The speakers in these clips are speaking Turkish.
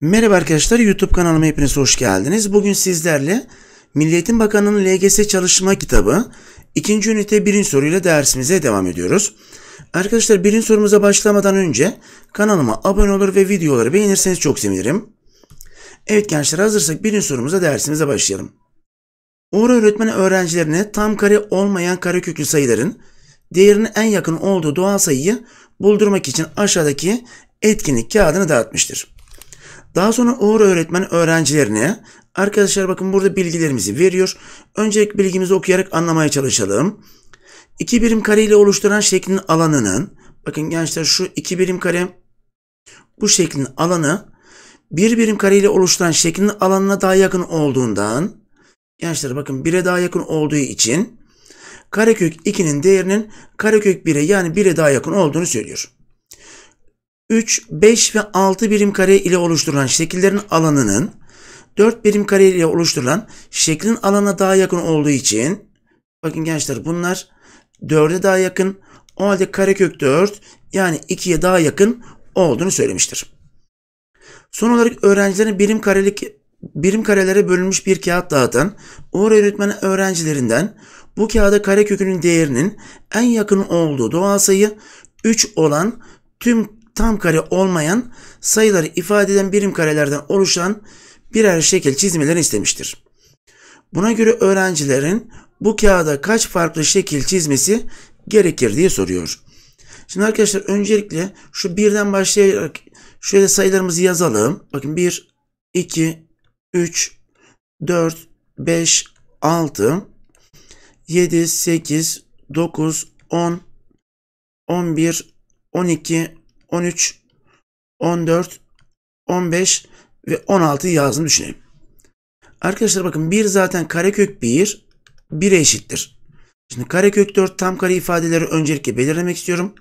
Merhaba arkadaşlar YouTube kanalıma hepiniz hoş geldiniz. Bugün sizlerle Milliyetin Bakanı'nın LGS çalışma kitabı 2. ünite 1. soruyla dersimize devam ediyoruz. Arkadaşlar 1. sorumuza başlamadan önce kanalıma abone olur ve videoları beğenirseniz çok sevinirim. Evet gençler hazırsak 1. sorumuza dersimize başlayalım. Uğur öğretmen öğrencilerine tam kare olmayan kareköklü sayıların değerine en yakın olduğu doğal sayıyı buldurmak için aşağıdaki etkinlik kağıdını dağıtmıştır. Daha sonra Uğur öğretmen öğrencilerine arkadaşlar bakın burada bilgilerimizi veriyor. Öncelik bilgimizi okuyarak anlamaya çalışalım. İki birim kare ile oluşturan şeklin alanının bakın gençler şu iki birim kare bu şeklin alanı bir birim kare ile oluşturan şeklin alanına daha yakın olduğundan gençler bakın 1'e daha yakın olduğu için karekök 2'nin değerinin karekök 1'e yani 1'e daha yakın olduğunu söylüyor. 3, 5 ve 6 birim kare ile oluşturulan şekillerin alanının 4 birim kare ile oluşturulan şeklin alana daha yakın olduğu için bakın gençler bunlar 4'e daha yakın o halde karekök 4 yani 2'ye daha yakın olduğunu söylemiştir. Son olarak öğrencilerin birim karelik birim karelere bölünmüş bir kağıt dağıtan Uğur öğretmeni öğrencilerinden bu kağıda kare değerinin en yakın olduğu doğal sayı 3 olan tüm tam kare olmayan sayıları ifade eden birim karelerden oluşan birer şekil çizmelerini istemiştir. Buna göre öğrencilerin bu kağıda kaç farklı şekil çizmesi gerekir diye soruyor. Şimdi arkadaşlar öncelikle şu birden başlayarak şöyle sayılarımızı yazalım. Bakın 1, 2, 3, 4, 5, 6, 7, 8, 9, 10, 11, 12, 13, 14, 15 ve 16 yazdığını düşünelim. Arkadaşlar bakın 1 zaten karekök 1, 1'e eşittir. Şimdi karekök 4 tam kare ifadeleri öncelikle belirlemek istiyorum.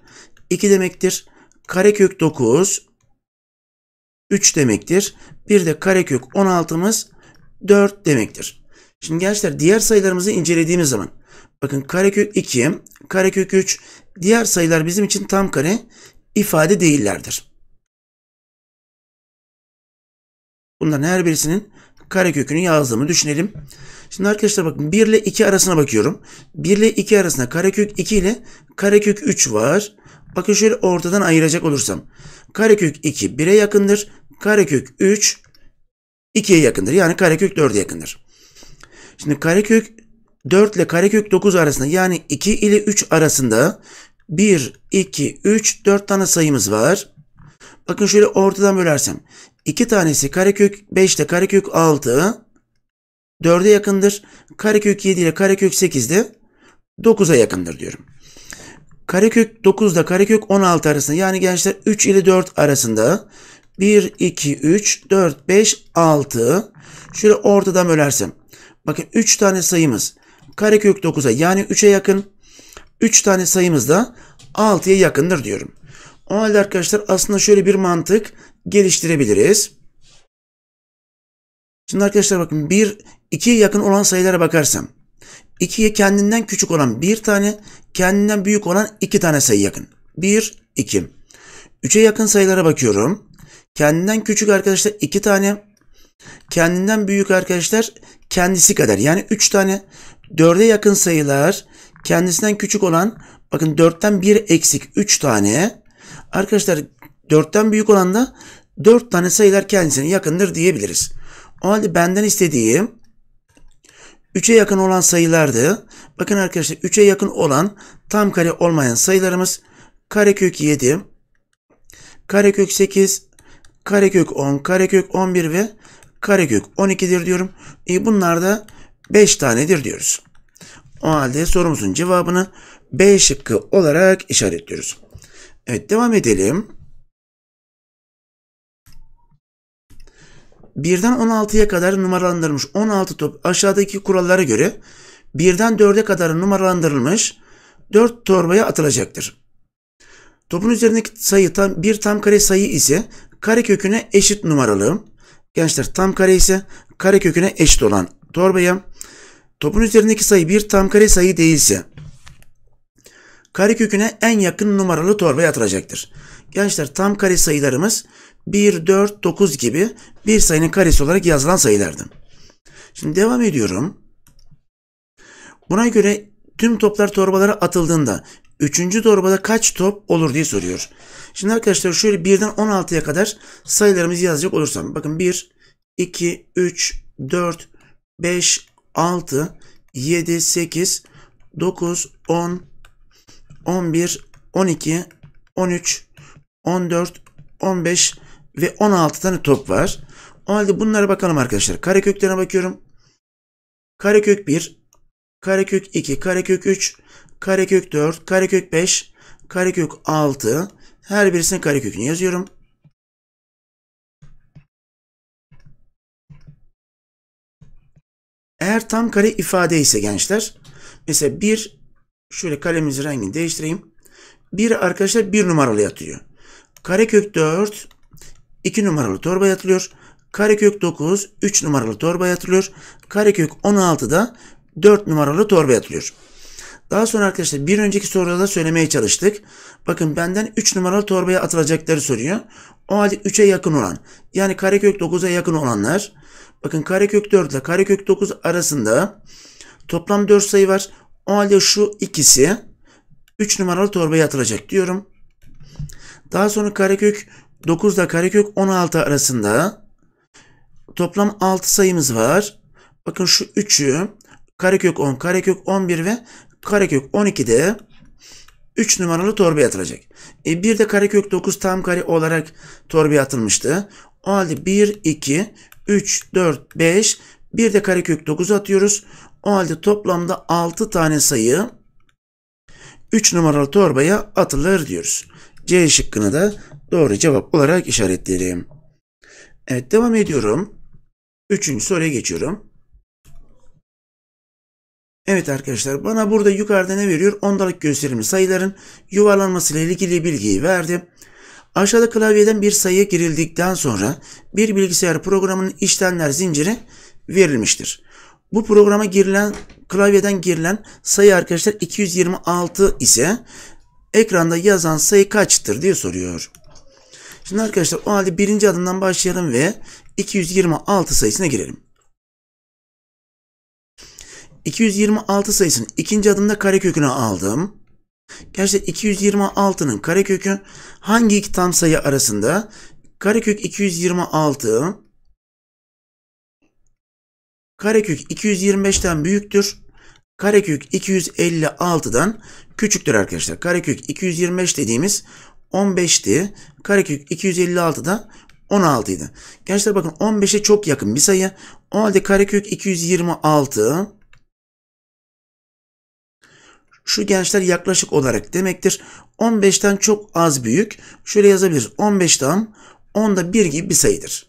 2 demektir. Karekök 9 3 demektir. Bir de karekök 16'mız 4 demektir. Şimdi gençler diğer sayılarımızı incelediğimiz zaman bakın karekök 2, karekök 3 diğer sayılar bizim için tam kare ifade değillerdir. Bunların her birisinin karekökünü yazdığımı düşünelim. Şimdi arkadaşlar bakın 1 ile 2 arasına bakıyorum. 1 ile 2 arasında karekök 2 ile karekök 3 var. Bakın şöyle ortadan ayıracak olursam. Karekök 2 1'e yakındır. Karekök 3 2'ye yakındır. Yani karekök 4'e yakındır. Şimdi karekök 4 ile karekök 9 arasında yani 2 ile 3 arasında 1, 2, 3, 4 tane sayımız var. Bakın şöyle ortadan bölersem. 2 tanesi karekök 5 ile karekök 6. 4'e yakındır. Karekök 7 ile karekök 8 de 9'a yakındır diyorum. Karekök 9 ile karekök 16 arasında yani gençler 3 ile 4 arasında 1, 2, 3, 4, 5, 6. Şöyle ortadan bölersem. Bakın 3 tane sayımız. Karekök 9'a yani 3'e yakın. 3 tane sayımız da 6'ya yakındır diyorum. O halde arkadaşlar aslında şöyle bir mantık geliştirebiliriz. Şimdi arkadaşlar bakın 1, 2'ye yakın olan sayılara bakarsam 2'ye kendinden küçük olan 1 tane, kendinden büyük olan 2 tane sayı yakın. 1, 2. 3'e yakın sayılara bakıyorum. Kendinden küçük arkadaşlar 2 tane, kendinden büyük arkadaşlar kendisi kadar. Yani 3 tane. 4'e yakın sayılar Kendisinden küçük olan bakın 4'ten 1 eksik 3 tane. Arkadaşlar 4'ten büyük olan da 4 tane sayılar kendisine yakındır diyebiliriz. O halde benden istediği 3'e yakın olan sayılardı. Bakın arkadaşlar 3'e yakın olan tam kare olmayan sayılarımız karekök 7, karekök 8, karekök 10, karekök 11 ve karekök 12'dir diyorum. E bunlar da 5 tanedir diyoruz. O halde sorumuzun cevabını B şıkkı olarak işaretliyoruz. Evet devam edelim. 1'den 16'ya kadar numaralandırılmış 16 top aşağıdaki kurallara göre 1'den 4'e kadar numaralandırılmış 4 torbaya atılacaktır. Topun üzerindeki sayı tam bir tam kare sayı ise kare köküne eşit numaralı. Gençler tam kare ise kare köküne eşit olan torbaya Topun üzerindeki sayı bir tam kare sayı değilse kareköküne en yakın numaralı torbaya atılacaktır. Gençler tam kare sayılarımız 1, 4, 9 gibi bir sayının karesi olarak yazılan sayılardı. Şimdi devam ediyorum. Buna göre tüm toplar torbalara atıldığında 3. torbada kaç top olur diye soruyor. Şimdi arkadaşlar şöyle 1'den 16'ya kadar sayılarımızı yazacak olursam. Bakın 1, 2, 3, 4, 5, 6, 7, 8, 9, 10, 11, 12, 13, 14, 15 ve 16 tane top var. O halde bunlara bakalım arkadaşlar. Kareköklerine bakıyorum. Karekök 1, karekök 2, karekök 3, karekök 4, karekök 5, karekök 6. Her birisinin karekökünü yazıyorum. Eğer tam kare ifade ise gençler. Mesela bir şöyle kalemimizin rengini değiştireyim. Bir arkadaşlar bir numaralı yatıyor. Karekök 4 2 numaralı torba yatılıyor. Karekök 9 3 numaralı torba yatılıyor. Karekök 16 da 4 numaralı torba yatılıyor. Daha sonra arkadaşlar bir önceki soruda da söylemeye çalıştık. Bakın benden 3 numaralı torbaya atılacakları soruyor. O halde 3'e yakın olan yani karekök 9'a yakın olanlar Bakın karekök 4 ile karekök 9 arasında toplam 4 sayı var. O halde şu ikisi 3 numaralı torbaya atılacak diyorum. Daha sonra karekök 9 ile karekök 16 arasında toplam 6 sayımız var. Bakın şu 3'ü karekök 10, karekök 11 ve karekök 12'de 3 numaralı torbaya atılacak. E bir de karekök 9 tam kare olarak torbaya atılmıştı. O halde 1, 2, 3, 4, 5 bir de karekök 9 atıyoruz. O halde toplamda 6 tane sayı 3 numaralı torbaya atılır diyoruz. C şıkkını da doğru cevap olarak işaretleyelim. Evet devam ediyorum. Üçüncü soruya geçiyorum. Evet arkadaşlar bana burada yukarıda ne veriyor? Ondalık gösterimli sayıların yuvarlanması ile ilgili bilgiyi verdi. Aşağıda klavyeden bir sayı girildikten sonra bir bilgisayar programının işlemler zinciri verilmiştir. Bu programa girilen klavyeden girilen sayı arkadaşlar 226 ise ekranda yazan sayı kaçtır diye soruyor. Şimdi arkadaşlar o halde birinci adımdan başlayalım ve 226 sayısına girelim. 226 sayısını ikinci adımda kare köküne aldım. Gerçekten 226'nın karekökü hangi iki tam sayı arasında? Karekök 226 karekök 225'ten büyüktür. Karekök 256'dan küçüktür arkadaşlar. Karekök 225 dediğimiz 15'ti. Karekök 256 da 16 Gençler bakın 15'e çok yakın bir sayı. O halde karekök 226 şu gençler yaklaşık olarak demektir. 15'ten çok az büyük. Şöyle yazabiliriz. 15 tam 10'da 1 gibi bir sayıdır.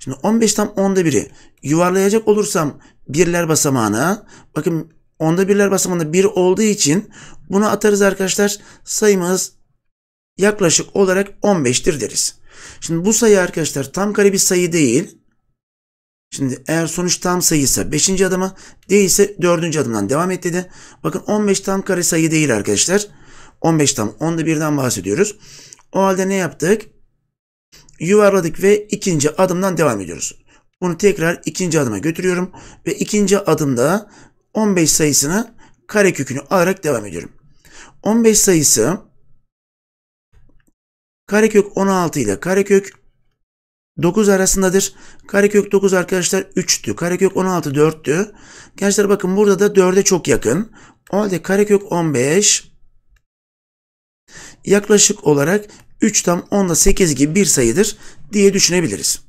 Şimdi 15 tam 10'da 1'i yuvarlayacak olursam birler basamağına bakın 10'da birler basamağında 1 olduğu için bunu atarız arkadaşlar. Sayımız yaklaşık olarak 15'tir deriz. Şimdi bu sayı arkadaşlar tam kare bir sayı değil. Şimdi eğer sonuç tam sayıysa 5. adıma değilse 4. adımdan devam et dedi. Bakın 15 tam kare sayı değil arkadaşlar. 15 tam 10'da birden bahsediyoruz. O halde ne yaptık? Yuvarladık ve ikinci adımdan devam ediyoruz. Bunu tekrar ikinci adıma götürüyorum ve ikinci adımda 15 sayısını kare kökünü alarak devam ediyorum. 15 sayısı karekök 16 ile karekök 9 arasındadır. Karekök 9 arkadaşlar 3'tü. Karekök 16 4'tü. Gençler bakın burada da 4'e çok yakın. O halde karekök 15 yaklaşık olarak 3 tam 10'da 8 gibi bir sayıdır diye düşünebiliriz.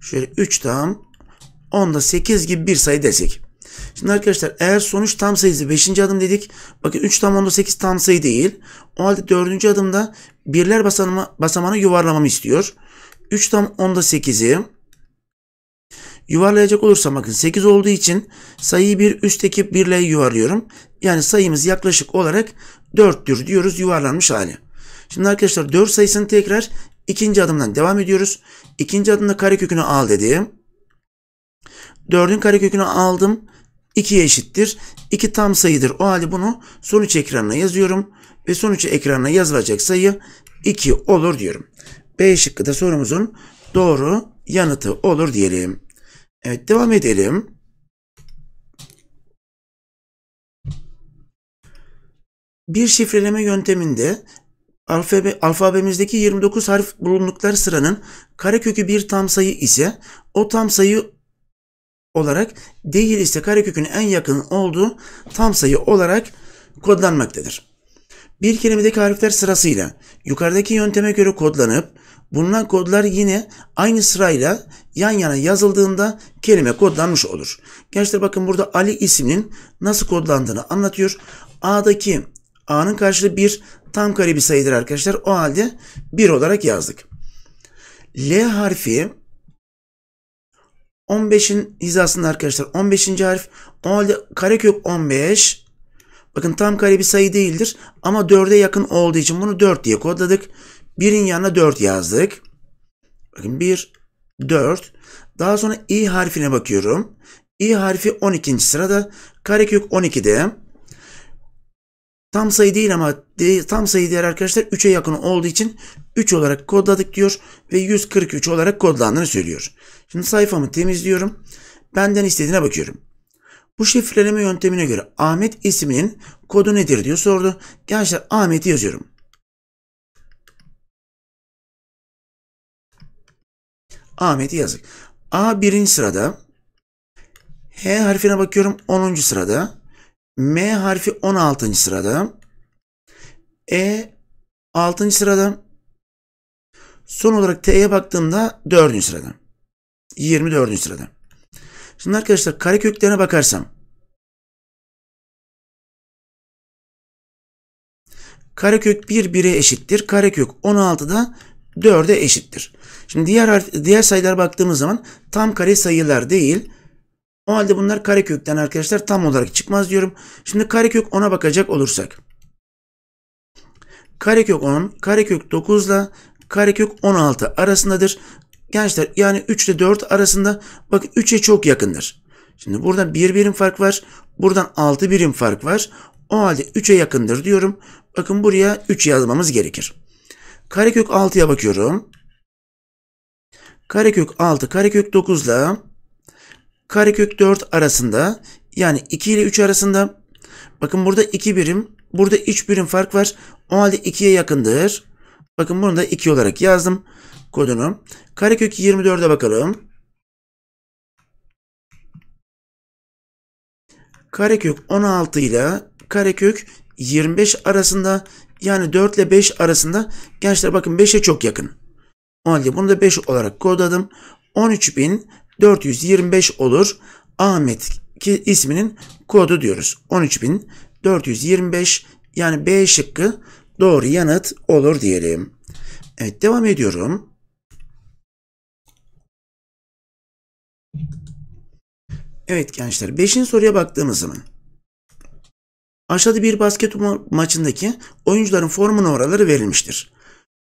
Şöyle 3 tam 10'da 8 gibi bir sayı desek. Şimdi arkadaşlar eğer sonuç tam sayısı 5. adım dedik. Bakın 3 tam 10'da 8 tam sayı değil. O halde 4. adımda birler basama, basamağına yuvarlamamı istiyor. 3 tam onda 8'i yuvarlayacak olursam bakın 8 olduğu için sayıyı bir üstteki 1 ile yuvarlıyorum. Yani sayımız yaklaşık olarak 4'tür diyoruz yuvarlanmış hali. Şimdi arkadaşlar 4 sayısını tekrar ikinci adımdan devam ediyoruz. İkinci adımda karekökünü al dediğim. 4'ün karekökünü aldım. 2'ye eşittir. 2 tam sayıdır. O halde bunu sonuç ekranına yazıyorum. Ve sonuç ekranına yazılacak sayı 2 olur diyorum. B şıkkı da sorumuzun doğru yanıtı olur diyelim. Evet devam edelim. Bir şifreleme yönteminde alfabe, alfabemizdeki 29 harf bulundukları sıranın karekökü bir tam sayı ise o tam sayı olarak değil ise karekökün en yakın olduğu tam sayı olarak kodlanmaktadır. Bir kelimedeki harfler sırasıyla yukarıdaki yönteme göre kodlanıp Bulunan kodlar yine aynı sırayla yan yana yazıldığında kelime kodlanmış olur. Gençler bakın burada Ali isminin nasıl kodlandığını anlatıyor. A'daki A'nın karşılığı 1 tam kare bir sayıdır arkadaşlar. O halde 1 olarak yazdık. L harfi 15'in hizasında arkadaşlar. 15. harf. O halde karekök 15. Bakın tam kare bir sayı değildir ama 4'e yakın olduğu için bunu 4 diye kodladık. Birin yanına 4 yazdık. Bakın 1, 4. Daha sonra i harfine bakıyorum. i harfi 12. sırada. Karekök 12'de. Tam sayı değil ama tam sayı değer arkadaşlar 3'e yakın olduğu için 3 olarak kodladık diyor ve 143 olarak kodlandığını söylüyor. Şimdi sayfamı temizliyorum. Benden istediğine bakıyorum. Bu şifreleme yöntemine göre Ahmet isminin kodu nedir diyor sordu. Gençler Ahmet'i yazıyorum. Ahmet yazık. A birinci sırada. H harfine bakıyorum 10. sırada. M harfi 16. sırada. E 6. sırada. Son olarak T'ye baktığımda 4. sırada. 24. sırada. Şimdi arkadaşlar kare köklerine bakarsam. Karekök 1 1'e eşittir. Karekök 16'da 4'e eşittir. Şimdi diğer diğer sayılara baktığımız zaman tam kare sayılar değil. O halde bunlar karekökten arkadaşlar tam olarak çıkmaz diyorum. Şimdi karekök 10'a bakacak olursak. Karekök 10, karekök 9 ile karekök 16 arasındadır. Gençler yani 3 ile 4 arasında bakın 3'e çok yakındır. Şimdi burada 1 birim fark var. Buradan 6 birim fark var. O halde 3'e yakındır diyorum. Bakın buraya 3 yazmamız gerekir. Karekök 6'ya bakıyorum. Karekök 6 karekök 9 ile karekök 4 arasında yani 2 ile 3 arasında bakın burada 2 birim burada 3 birim fark var. O halde 2'ye yakındır. Bakın bunu da 2 olarak yazdım kodunu. Karekök 24'e bakalım. Karekök 16 ile karekök 25 arasında yani 4 ile 5 arasında gençler bakın 5'e çok yakın. O halde bunu da 5 olarak kodladım. 13.425 olur. Ahmet ki isminin kodu diyoruz. 13.425 yani B şıkkı doğru yanıt olur diyelim. Evet devam ediyorum. Evet gençler 5. soruya baktığımız zaman Aşağıda bir basketbol maçındaki oyuncuların formu numaraları verilmiştir.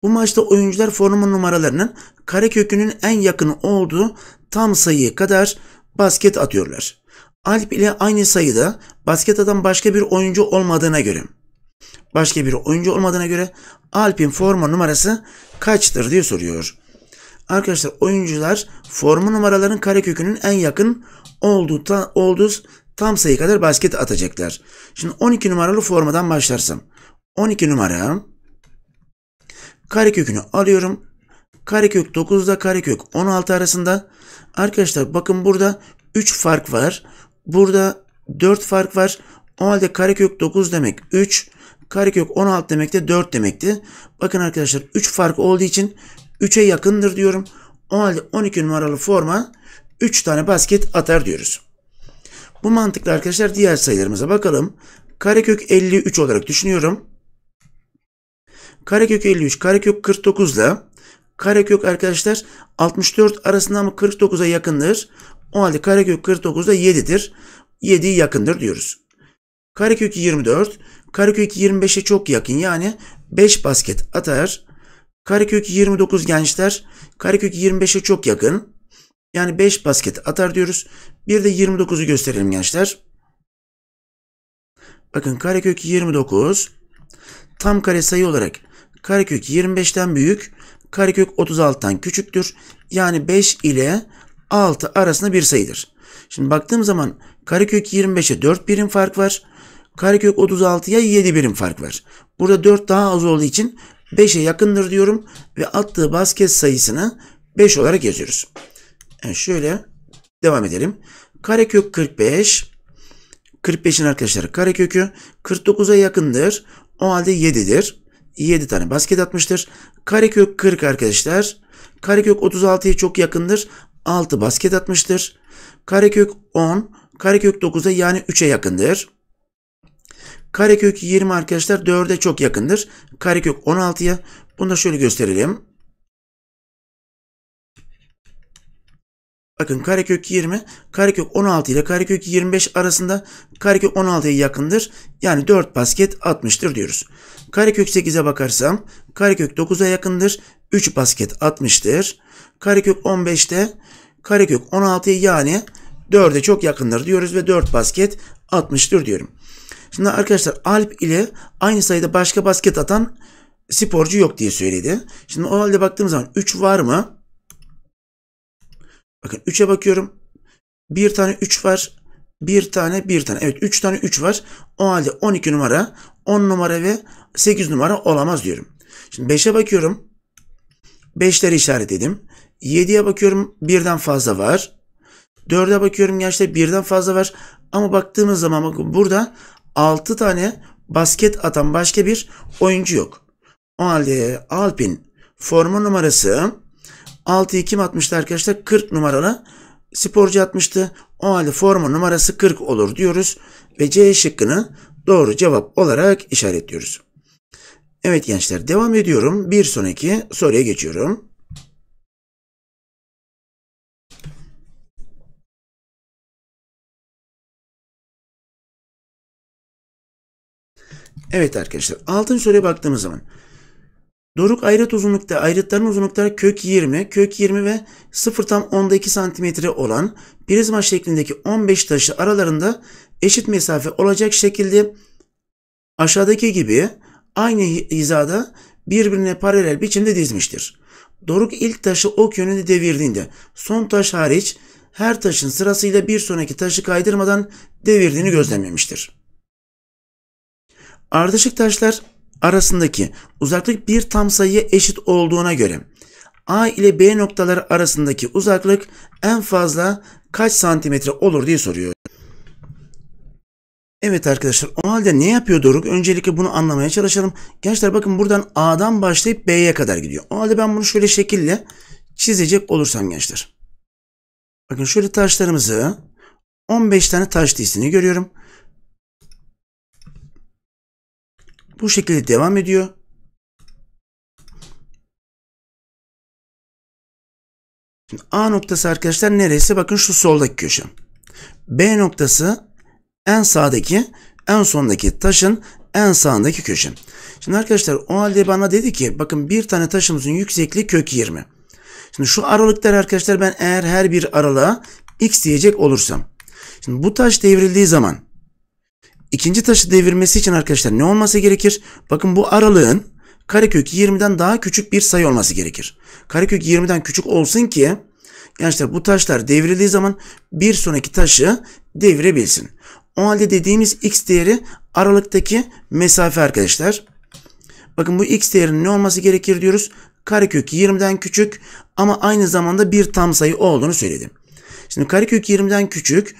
Bu maçta oyuncular formu numaralarının karekökünün en yakını olduğu tam sayı kadar basket atıyorlar. Alp ile aynı sayıda basket atan başka bir oyuncu olmadığına göre başka bir oyuncu olmadığına göre Alp'in forma numarası kaçtır diye soruyor. Arkadaşlar oyuncular forma numaraların karekökünün en yakın olduğu, ta, olduğu tam sayı kadar basket atacaklar. Şimdi 12 numaralı formadan başlarsam. 12 numara karekökünü alıyorum. Karekök 9 9'da karekök 16 arasında. Arkadaşlar bakın burada 3 fark var. Burada 4 fark var. O halde karekök 9 demek 3. Karekök 16 demek de 4 demekti. Bakın arkadaşlar 3 fark olduğu için 3'e yakındır diyorum. O halde 12 numaralı forma 3 tane basket atar diyoruz. Bu mantıkla arkadaşlar diğer sayılarımıza bakalım. Karekök 53 olarak düşünüyorum. Karekök 53, karekök 49 ile karekök arkadaşlar 64 arasında mı? 49'a yakındır. O halde karekök 49'da 7'dir. 7'yi yakındır diyoruz. Karekök 24, karekök 25'e çok yakın yani 5 basket atar. Karekök 29 gençler, karekök 25'e çok yakın. Yani 5 basket atar diyoruz. Bir de 29'u gösterelim gençler. Bakın karekök 29 tam kare sayı olarak karekök 25'ten büyük, karekök 36'tan küçüktür. Yani 5 ile 6 arasında bir sayıdır. Şimdi baktığım zaman karekök 25'e 4 birim fark var. Karekök 36'ya 7 birim fark var. Burada 4 daha az olduğu için 5'e yakındır diyorum ve attığı basket sayısını 5 olarak yazıyoruz. Yani şöyle Devam edelim. Karekök 45. 45'in arkadaşlar karekökü 49'a yakındır. O halde 7'dir. 7 tane basket atmıştır. Karekök 40 arkadaşlar. Karekök 36'ya çok yakındır. 6 basket atmıştır. Karekök 10. Karekök 9'a yani 3'e yakındır. Karekök 20 arkadaşlar 4'e çok yakındır. Karekök 16'ya. Bunu da şöyle gösterelim. Bakın karekök 20, karekök 16 ile karekök 25 arasında karekök 16'ya yakındır. Yani 4 basket 60'tır diyoruz. Karekök 8'e bakarsam karekök 9'a yakındır. 3 basket 60'tır. Karekök 15'te karekök 16'ya yani 4'e çok yakındır diyoruz ve 4 basket 60'tır diyorum. Şimdi arkadaşlar Alp ile aynı sayıda başka basket atan sporcu yok diye söyledi. Şimdi o halde baktığım zaman 3 var mı? Bakın 3'e bakıyorum. Bir tane 3 var. Bir tane bir tane. Evet 3 tane 3 var. O halde 12 numara, 10 numara ve 8 numara olamaz diyorum. Şimdi 5'e bakıyorum. 5'leri işaretledim. 7'ye bakıyorum birden fazla var. 4'e bakıyorum gençler birden fazla var. Ama baktığımız zaman bakın burada 6 tane basket atan başka bir oyuncu yok. O halde Alp'in forma numarası 6'yı kim atmıştı arkadaşlar? 40 numaralı sporcu atmıştı. O halde forma numarası 40 olur diyoruz ve C şıkkını doğru cevap olarak işaretliyoruz. Evet gençler devam ediyorum. Bir sonraki soruya geçiyorum. Evet arkadaşlar altın soruya baktığımız zaman Doruk ayrıt uzunlukta ayrıtların uzunlukları kök 20, kök 20 ve 0 tam 10'da 2 cm olan prizma şeklindeki 15 taşı aralarında eşit mesafe olacak şekilde aşağıdaki gibi aynı hizada birbirine paralel biçimde dizmiştir. Doruk ilk taşı ok yönünde devirdiğinde son taş hariç her taşın sırasıyla bir sonraki taşı kaydırmadan devirdiğini gözlemlemiştir. Ardışık taşlar arasındaki uzaklık bir tam sayıya eşit olduğuna göre A ile B noktaları arasındaki uzaklık en fazla kaç santimetre olur diye soruyor. Evet arkadaşlar o halde ne yapıyor Doruk? Öncelikle bunu anlamaya çalışalım. Gençler bakın buradan A'dan başlayıp B'ye kadar gidiyor. O halde ben bunu şöyle şekilde çizecek olursam gençler. Bakın şöyle taşlarımızı 15 tane taş dizisini görüyorum. Bu şekilde devam ediyor. A noktası arkadaşlar neresi? Bakın şu soldaki köşe. B noktası en sağdaki, en sondaki taşın en sağındaki köşe. Şimdi arkadaşlar o halde bana dedi ki bakın bir tane taşımızın yüksekliği kök 20. Şimdi şu aralıklar arkadaşlar ben eğer her bir aralığa x diyecek olursam. Şimdi bu taş devrildiği zaman İkinci taşı devirmesi için arkadaşlar ne olması gerekir? Bakın bu aralığın karekök 20'den daha küçük bir sayı olması gerekir. Karekök 20'den küçük olsun ki gençler bu taşlar devrildiği zaman bir sonraki taşı devirebilsin. O halde dediğimiz x değeri aralıktaki mesafe arkadaşlar. Bakın bu x değerinin ne olması gerekir diyoruz? Karekök 20'den küçük ama aynı zamanda bir tam sayı olduğunu söyledim. Şimdi karekök 20'den küçük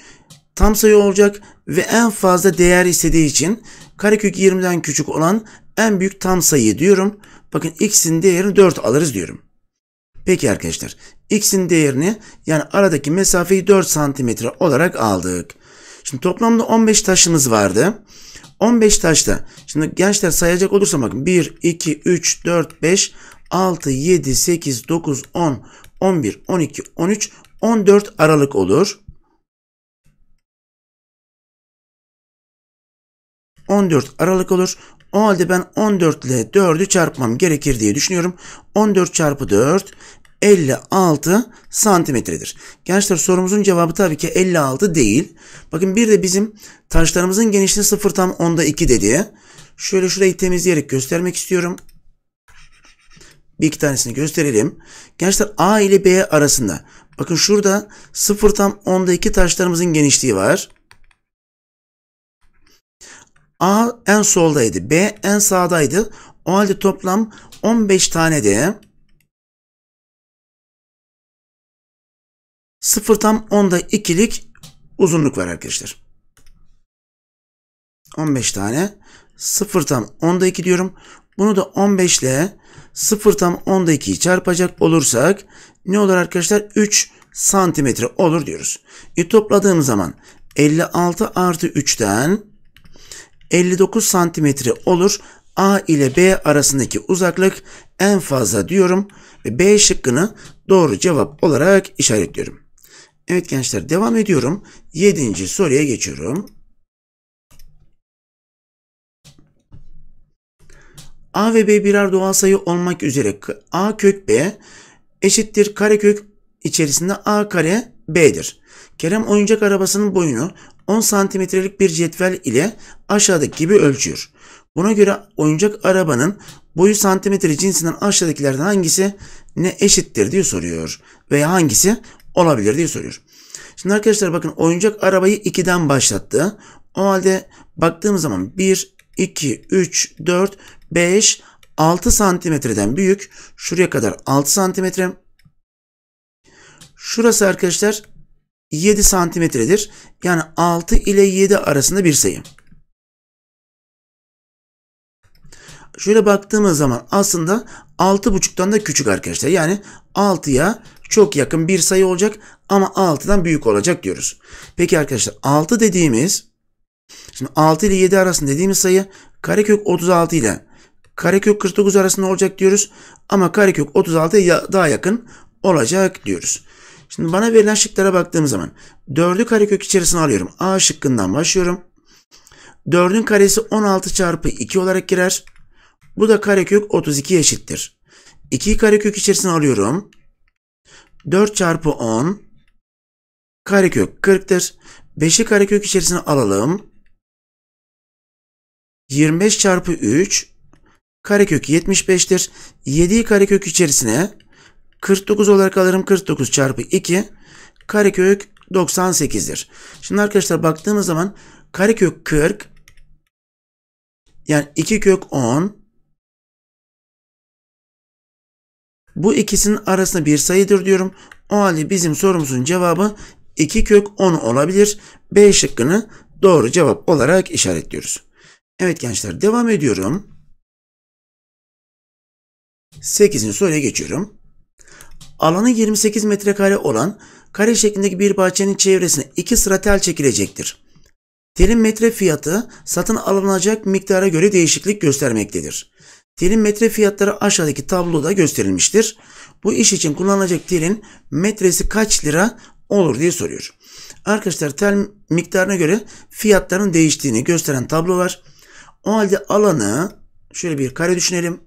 tam sayı olacak ve en fazla değer istediği için karekök 20'den küçük olan en büyük tam sayı diyorum. Bakın x'in değerini 4 alırız diyorum. Peki arkadaşlar x'in değerini yani aradaki mesafeyi 4 santimetre olarak aldık. Şimdi toplamda 15 taşımız vardı. 15 taşta şimdi gençler sayacak olursam bakın 1, 2, 3, 4, 5, 6, 7, 8, 9, 10, 11, 12, 13, 14 aralık olur. 14 Aralık olur. O halde ben 14 ile 4'ü çarpmam gerekir diye düşünüyorum. 14 çarpı 4 56 santimetredir. Gençler sorumuzun cevabı tabii ki 56 değil. Bakın bir de bizim taşlarımızın genişliği 0 tam 10'da 2 dedi. Şöyle şurayı temizleyerek göstermek istiyorum. Bir iki tanesini gösterelim. Gençler A ile B arasında. Bakın şurada 0 tam 10'da 2 taşlarımızın genişliği var. A en soldaydı. B en sağdaydı. O halde toplam 15 tane de sıfır tam onda ikilik uzunluk var arkadaşlar. 15 tane sıfır tam onda iki diyorum. Bunu da 15 ile sıfır tam onda 2'yi çarpacak olursak ne olur arkadaşlar? 3 santimetre olur diyoruz. E topladığım zaman 56 artı 3'ten 59 santimetre olur. A ile B arasındaki uzaklık en fazla diyorum ve B şıkkını doğru cevap olarak işaretliyorum. Evet gençler devam ediyorum. 7. soruya geçiyorum. A ve B birer doğal sayı olmak üzere A kök B eşittir kare kök içerisinde A kare B'dir. Kerem oyuncak arabasının boyunu 10 santimetrelik bir cetvel ile aşağıdaki gibi ölçüyor. Buna göre oyuncak arabanın boyu santimetre cinsinden aşağıdakilerden hangisi ne eşittir diye soruyor. Veya hangisi olabilir diye soruyor. Şimdi arkadaşlar bakın oyuncak arabayı 2'den başlattı. O halde baktığımız zaman 1, 2, 3, 4, 5, 6 santimetreden büyük. Şuraya kadar 6 santimetre. Şurası arkadaşlar 7 santimetredir. Yani 6 ile 7 arasında bir sayı. Şöyle baktığımız zaman aslında 6.5'tan da küçük arkadaşlar. Yani 6'ya çok yakın bir sayı olacak ama 6'dan büyük olacak diyoruz. Peki arkadaşlar 6 dediğimiz şimdi 6 ile 7 arasında dediğimiz sayı karekök 36 ile karekök 49 arasında olacak diyoruz. Ama karekök 36'ya daha yakın olacak diyoruz. Şimdi bana verilen şıklara baktığım zaman 4'ü karekök içerisine alıyorum. A şıkkından başlıyorum. 4'ün karesi 16 çarpı 2 olarak girer. Bu da karekök 32 eşittir. 2'yi karekök içerisine alıyorum. 4 çarpı 10 karekök 40'tır. 5'i karekök içerisine alalım. 25 çarpı 3 karekök 75'tir. 7'yi karekök içerisine 49 olarak alırım 49 çarpı 2 karekök 98'dir. Şimdi arkadaşlar baktığımız zaman karekök 40 yani 2 kök 10 bu ikisinin arasında bir sayıdır diyorum. O halde bizim sorumuzun cevabı 2 kök 10 olabilir. B şıkkını doğru cevap olarak işaretliyoruz. Evet gençler devam ediyorum. 8. soruya geçiyorum. Alanı 28 metrekare olan kare şeklindeki bir bahçenin çevresine iki sıra tel çekilecektir. Telin metre fiyatı satın alınacak miktara göre değişiklik göstermektedir. Telin metre fiyatları aşağıdaki tabloda gösterilmiştir. Bu iş için kullanılacak telin metresi kaç lira olur diye soruyor. Arkadaşlar tel miktarına göre fiyatların değiştiğini gösteren tablo var. O halde alanı şöyle bir kare düşünelim.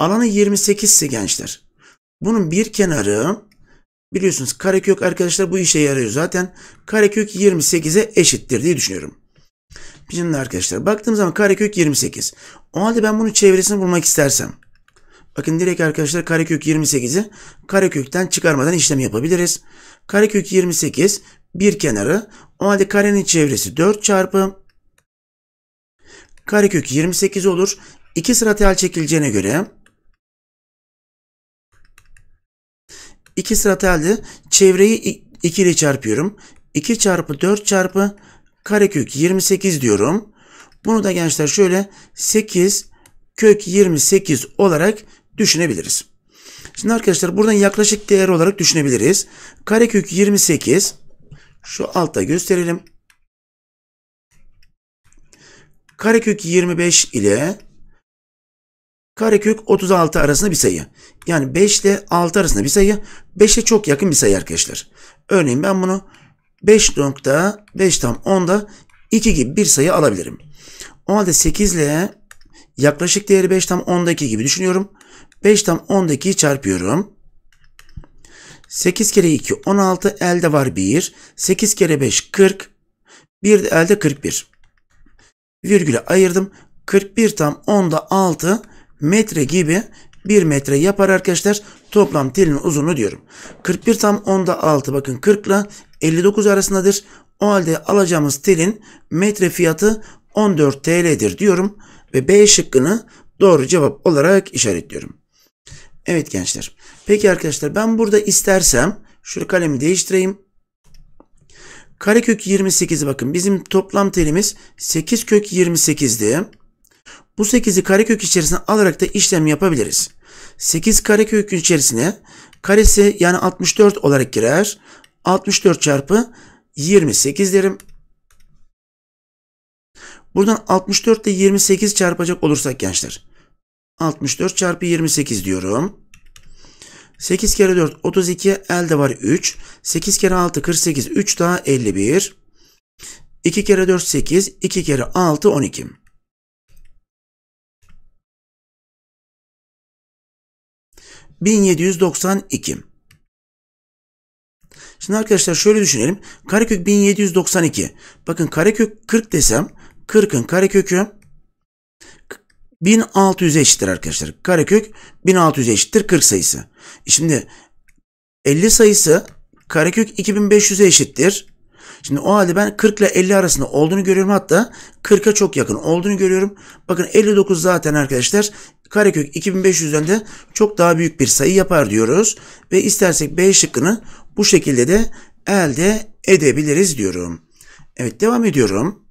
Alanı 28'si gençler. Bunun bir kenarı biliyorsunuz karekök arkadaşlar bu işe yarıyor zaten. Karekök 28'e eşittir diye düşünüyorum. Şimdi arkadaşlar baktığım zaman karekök 28. O halde ben bunun çevresini bulmak istersem. Bakın direkt arkadaşlar karekök 28'i karekökten çıkarmadan işlem yapabiliriz. Karekök 28 bir kenarı. O halde karenin çevresi 4 çarpı karekök 28 olur. İki sıra tel çekileceğine göre sıra hatalı. Çevreyi 2 ile çarpıyorum. 2 çarpı 4 çarpı karekök 28 diyorum. Bunu da gençler şöyle 8 kök 28 olarak düşünebiliriz. Şimdi arkadaşlar buradan yaklaşık değer olarak düşünebiliriz. Karekök 28 şu altta gösterelim. Karekök 25 ile Karekök 36 arasında bir sayı. Yani 5 ile 6 arasında bir sayı. 5'e çok yakın bir sayı arkadaşlar. Örneğin ben bunu 5 nokta 5 tam 10'da 2 gibi bir sayı alabilirim. O halde 8 ile yaklaşık değeri 5 tam 10'daki gibi düşünüyorum. 5 tam 10'dakiyi çarpıyorum. 8 kere 2 16 elde var 1. 8 kere 5 40. 1 elde 41. Virgülü ayırdım. 41 tam 10'da 6 metre gibi 1 metre yapar arkadaşlar. Toplam telin uzunluğu diyorum. 41 tam 10'da 6 bakın 40 ile 59 arasındadır. O halde alacağımız telin metre fiyatı 14 TL'dir diyorum. Ve B şıkkını doğru cevap olarak işaretliyorum. Evet gençler. Peki arkadaşlar ben burada istersem şöyle kalemi değiştireyim. Karekök 28'i bakın bizim toplam telimiz 8 kök 28 28'di. Bu 8'i karekök içerisine alarak da işlem yapabiliriz. 8 karekök içerisine karesi yani 64 olarak girer. 64 çarpı 28 derim. Buradan 64 ile 28 çarpacak olursak gençler. 64 çarpı 28 diyorum. 8 kere 4 32 elde var 3. 8 kere 6 48 3 daha 51. 2 kere 4 8 2 kere 6 12. 1792. Şimdi arkadaşlar şöyle düşünelim. Karekök 1792. Bakın karekök 40 desem 40'ın karekökü 1600 eşittir arkadaşlar. Karekök 1600 eşittir 40 sayısı. E şimdi 50 sayısı karekök 2500'e eşittir. Şimdi o halde ben 40 ile 50 arasında olduğunu görüyorum. Hatta 40'a çok yakın olduğunu görüyorum. Bakın 59 zaten arkadaşlar karekök 2500'den de çok daha büyük bir sayı yapar diyoruz. Ve istersek B şıkkını bu şekilde de elde edebiliriz diyorum. Evet devam ediyorum.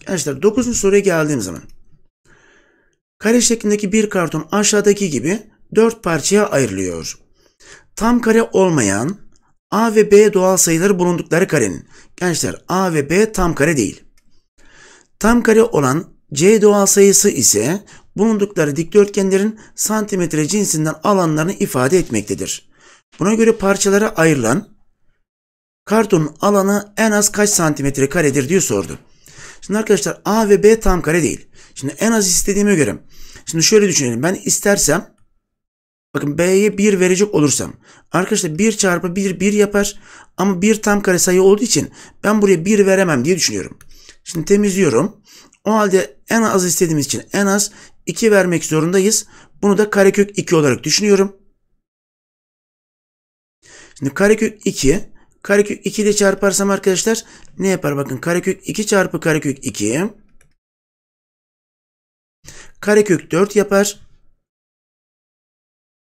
Arkadaşlar 9. soruya geldiğim zaman kare şeklindeki bir karton aşağıdaki gibi 4 parçaya ayrılıyor. Tam kare olmayan A ve B doğal sayıları bulundukları karenin. Gençler A ve B tam kare değil. Tam kare olan C doğal sayısı ise bulundukları dikdörtgenlerin santimetre cinsinden alanlarını ifade etmektedir. Buna göre parçalara ayrılan kartonun alanı en az kaç santimetre karedir diye sordu. Şimdi arkadaşlar A ve B tam kare değil. Şimdi en az istediğime göre. Şimdi şöyle düşünelim. Ben istersem bakın B'ye 1 verecek olursam. Arkadaşlar 1 çarpı 1 1 yapar. Ama 1 tam kare sayı olduğu için ben buraya 1 veremem diye düşünüyorum. Şimdi temizliyorum. O halde en az istediğimiz için en az 2 vermek zorundayız. Bunu da karekök 2 olarak düşünüyorum. Şimdi karekök 2. Karekök 2 ile çarparsam arkadaşlar ne yapar? Bakın karekök 2 çarpı karekök 2. Karekök 4 yapar.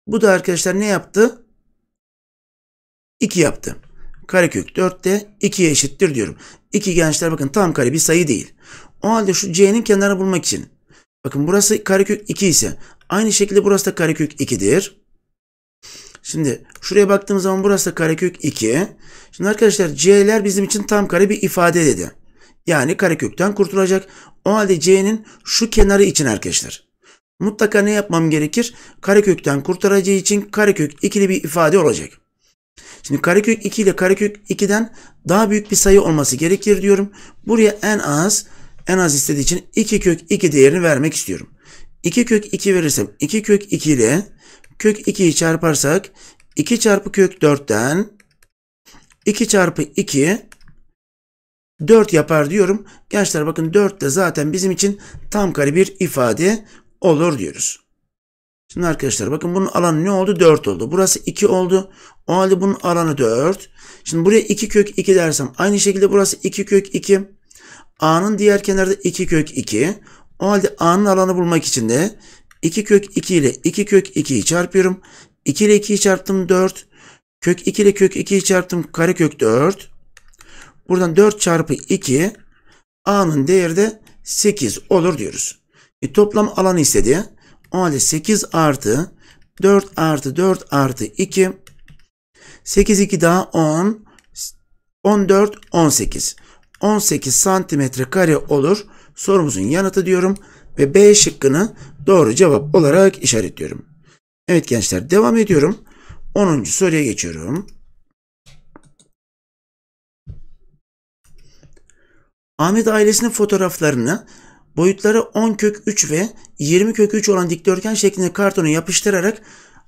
Bu da arkadaşlar ne yaptı? 2 yaptı. Karekök 4 de 2'ye eşittir diyorum. 2 gençler bakın tam kare bir sayı değil. O halde şu C'nin kenarını bulmak için. Bakın burası karekök 2 ise aynı şekilde burası da karekök 2'dir. Şimdi şuraya baktığımız zaman burası da karekök 2. Şimdi arkadaşlar C'ler bizim için tam kare bir ifade dedi. Yani karekökten kurtulacak. O halde C'nin şu kenarı için arkadaşlar. Mutlaka ne yapmam gerekir? Karekökten kurtaracağı için karekök ikili bir ifade olacak. Şimdi karekök 2 ile karekök 2'den daha büyük bir sayı olması gerekir diyorum. Buraya en az en az istediği için 2 kök 2 değerini vermek istiyorum. 2 kök 2 verirsem 2 kök 2 ile kök 2'yi çarparsak 2 çarpı kök 4'ten 2 çarpı 2 4 yapar diyorum. Gençler bakın 4 de zaten bizim için tam kare bir ifade olur diyoruz. Şimdi arkadaşlar bakın bunun alanı ne oldu? 4 oldu. Burası 2 oldu. O halde bunun alanı 4. Şimdi buraya 2 kök 2 dersem aynı şekilde burası 2 kök 2. A'nın diğer kenarda 2 kök 2. O halde A'nın alanı bulmak için de 2 kök 2 ile 2 kök 2'yi çarpıyorum. 2 ile 2'yi çarptım 4. Kök 2 ile kök 2'yi çarptım kare kök 4. Buradan 4 çarpı 2 A'nın değeri de 8 olur diyoruz. E, toplam alanı istedi. O halde 8 artı 4 artı 4 artı 2 8 2 daha 10 14 18. 18 santimetre kare olur. Sorumuzun yanıtı diyorum ve B şıkkını doğru cevap olarak işaretliyorum. Evet gençler devam ediyorum. 10. soruya geçiyorum. Ahmet ailesinin fotoğraflarını boyutları 10 kök 3 ve 20 kök 3 olan dikdörtgen şeklinde kartona yapıştırarak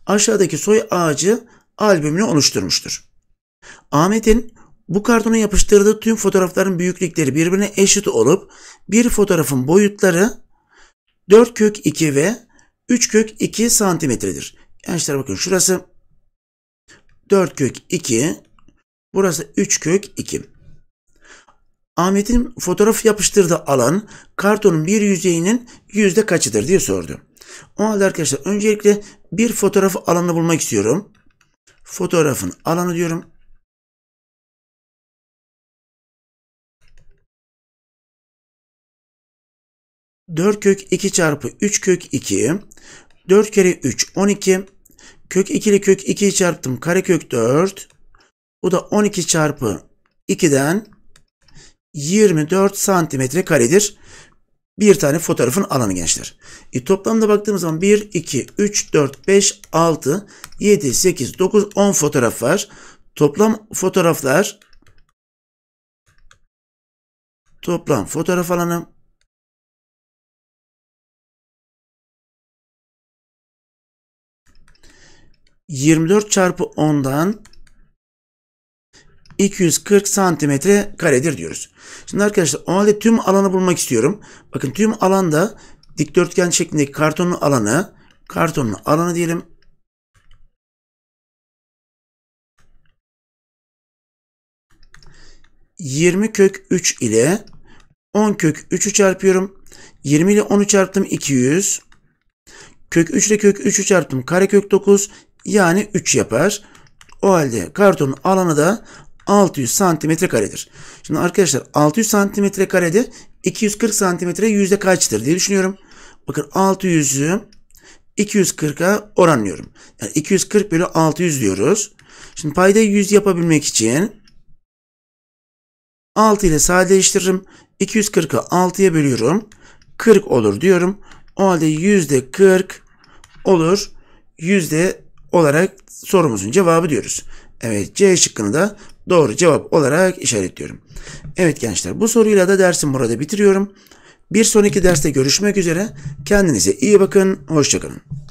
aşağıdaki soy ağacı albümünü oluşturmuştur. Ahmet'in bu kartonu yapıştırdığı tüm fotoğrafların büyüklükleri birbirine eşit olup bir fotoğrafın boyutları 4 kök 2 ve 3 kök 2 santimetredir. Gençler bakın şurası 4 kök 2, burası 3 kök 2. Ahmet'in fotoğraf yapıştırdığı alan kartonun bir yüzeyinin yüzde kaçıdır diye sordu. O halde arkadaşlar öncelikle bir fotoğrafı alanı bulmak istiyorum. Fotoğrafın alanı diyorum. 4 kök 2 çarpı 3 kök 2. 4 kere 3 12. Kök 2 ile kök 2'yi çarptım. Kare kök 4. Bu da 12 çarpı 2'den 24 santimetre karedir. Bir tane fotoğrafın alanı gençler. E, toplamda baktığımız zaman 1, 2, 3, 4, 5, 6, 7, 8, 9, 10 fotoğraf var. Toplam fotoğraflar toplam fotoğraf alanı 24 çarpı 10'dan 240 santimetre karedir diyoruz. Şimdi arkadaşlar o halde tüm alanı bulmak istiyorum. Bakın tüm alanda dikdörtgen şeklindeki kartonun alanı kartonun alanı diyelim. Yirmi kök 3 ile 10 kök 3'ü çarpıyorum. 20 ile 10'u çarptım 200. Kök 3 ile kök 3'ü çarptım. Kare kök 9. Yani 3 yapar. O halde kartonun alanı da 600 santimetre karedir. Şimdi arkadaşlar 600 santimetre karede 240 santimetre yüzde kaçtır diye düşünüyorum. Bakın 600'ü 240'a oranlıyorum. Yani 240 bölü 600 diyoruz. Şimdi payda 100 yapabilmek için 6 ile sadeleştiririm. 240'ı 6'ya bölüyorum. 40 olur diyorum. O halde %40 olur. Yüzde olarak sorumuzun cevabı diyoruz. Evet C şıkkını da doğru cevap olarak işaretliyorum. Evet gençler bu soruyla da dersim burada bitiriyorum. Bir sonraki derste görüşmek üzere. Kendinize iyi bakın. Hoşçakalın.